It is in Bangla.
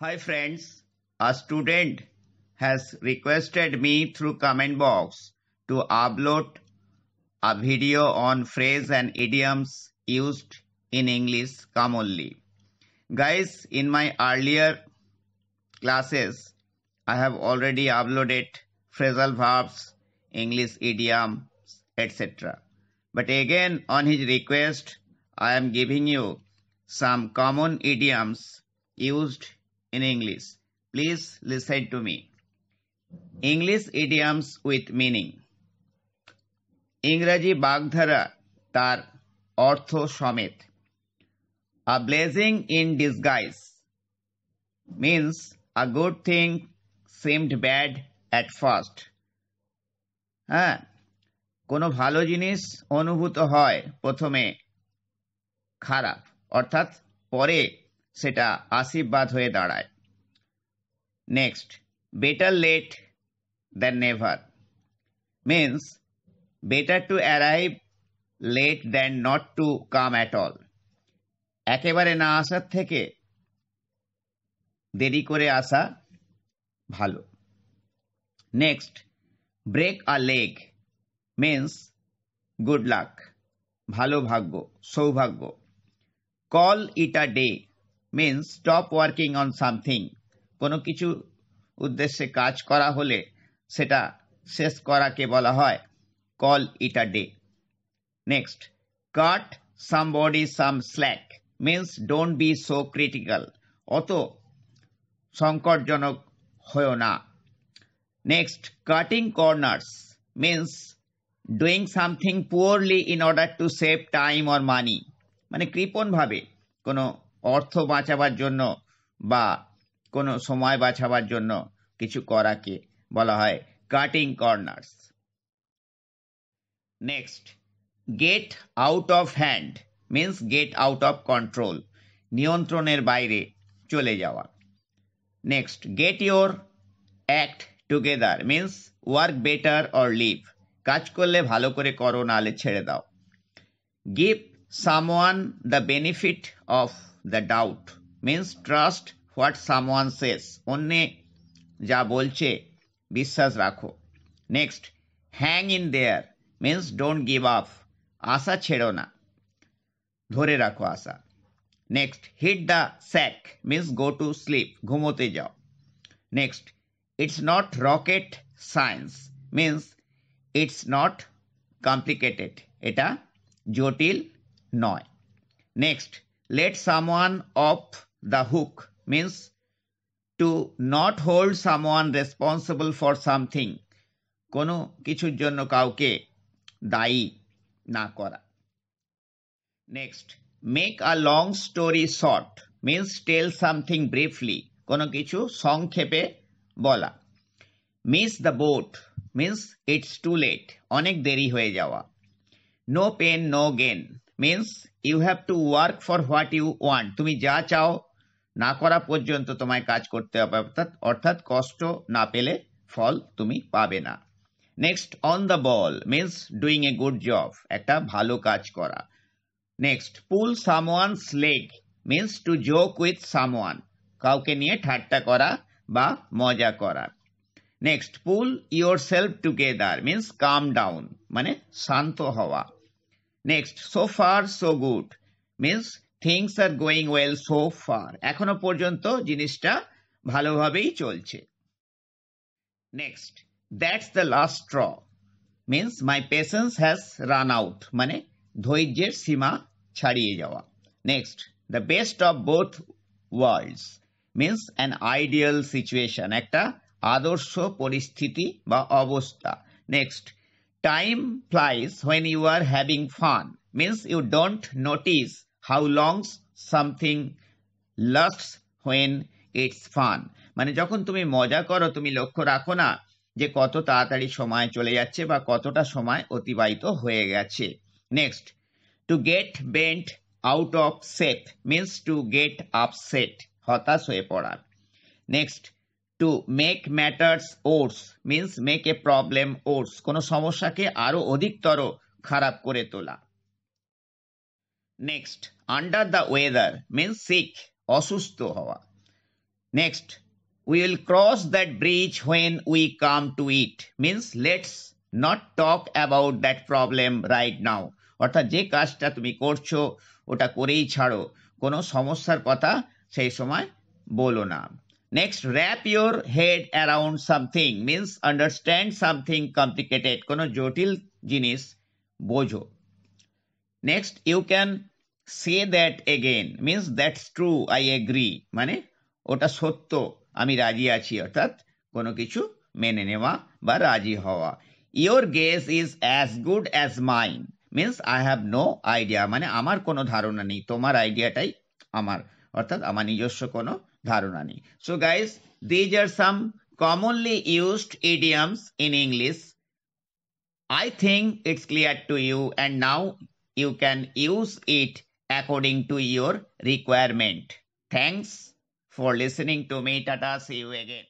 Hi friends, a student has requested me through comment box to upload a video on phrase and idioms used in English commonly. Guys, in my earlier classes, I have already uploaded phrasal verbs, English idioms, etc. But again, on his request, I am giving you some common idioms used in English. Please listen to me. English idioms with meaning. ইংরাজি বাগধারা তার অর্থ সমেত a blessing in disguise means a good thing seemed bad at first হ্যাঁ কোনো ভালো জিনিস অনুভূত হয় প্রথমে খারাপ অর্থাৎ পরে সেটা আশীর্বাদ হয়ে দাঁড়ায় next better late than never means better to arrive late than not to come at all একেবারে না আসার থেকে দেরি করে আসা ভালো next break a leg means good luck ভালো ভাগ্য সৌভাগ্য call it a day means stop working on something কোনো কিছু উদ্দেশ্যে কাজ করা হলে সেটা শেষ করাকে বলা হয় call it a day next cut somebody some slack means don't be so critical অত সংকটজনক হয়েও না next cutting corners means doing something poorly in order to save time or money মানে কৃপণভাবে কোনো অর্থ বাঁচাবার জন্য বা কোনো সময় বাঁচাবার জন্য কিছু করাকে বলা হয় cutting corners next get out of hand means get out of control নিয়ন্ত্রণের বাইরে চলে যাওয়া next get your act together means work better or leave কাজ করলে ভালো করে করো নালে ছেড়ে দাও give someone the benefit of the doubt means trust what someone says অন্যে যা বলছে বিশ্বাস রাখো next hang in there means don't give up আশা ছেড়ো না ধরে রাখো আশা next hit the sack means go to sleep ঘুমোতে যাও next it's not rocket science means it's not complicated এটা জটিল নয় next let someone off the hook means to not hold someone responsible for something কোনো কিছুর জন্য কাউকে দায়ী না করা next make a long story short means tell something briefly কোনো কিছু সংক্ষেপে বলা miss the boat means it's too late অনেক দেরি হয়ে যাওয়া no pain no gain means you have to work for what you want তুমি যা চাও না করা পর্যন্ত তোমায় কাজ করতে হবে অর্থাৎ অর্থাৎ কষ্ট না পেলে ফল তুমি পাবে না next on the ball means doing a good job একটা ভালো কাজ করা next pull someone's leg means to joke with someone কাউকে নিয়ে ঠাট্টা করা বা মজা করা next pull yourself together means calm down মানে শান্ত হওয়া next so far so good means things are going well so far এখনো পর্যন্ত জিনিসটা ভালোভাবেই চলছে next that's the last straw means my patience has run out মানে ধৈর্যের সীমা ছাড়িয়ে যাওয়া next the best of both worlds means an ideal situation একটা আদর্শ পরিস্থিতি বা অবস্থা next Time flies when you are having fun. Means you don't notice how long something lasts when it's fun. মানে যখন তুমি মজা করো তুমি লক্ষ্য রাখো না যে কত তাড়াতাড়ি সময় চলে যাচ্ছে বা কতটা সময় অতিবাহিত হয়ে গেছে next to get bent out of set means to get upset হতাশ হয়ে পড়ার next to make matters worse means make a problem worse কোনো সমস্যাকে আরও অধিকতর খারাপ করে তোলা next under the weather means sick অসুস্থ হওয়া next we will cross that bridge when we come to it means let's not talk about that problem right now অর্থাৎ যে কাজটা তুমি করছো ওটা করেই ছাড়ো কোনো সমস্যার কথা সেই সময় বলো না next wrap your head around something means understand something complicated কোনো জটিল জিনিস বোঝো next you can say that again means that's true I agree মানে ওটা সত্য আমি রাজি আছি অর্থাৎ কোনো কিছু মেনে নেওয়া বা রাজি হওয়া your guess is as good as mine means I have no idea মানে আমার কোনো ধারণা নেই তোমার আইডিয়াটাই আমার অর্থাৎ আমার নিজস্ব কোনো Dharunani. So guys, these are some commonly used idioms in English. I think it's clear to you and now you can use it according to your requirement. Thanks for listening to me. Tata, see you again.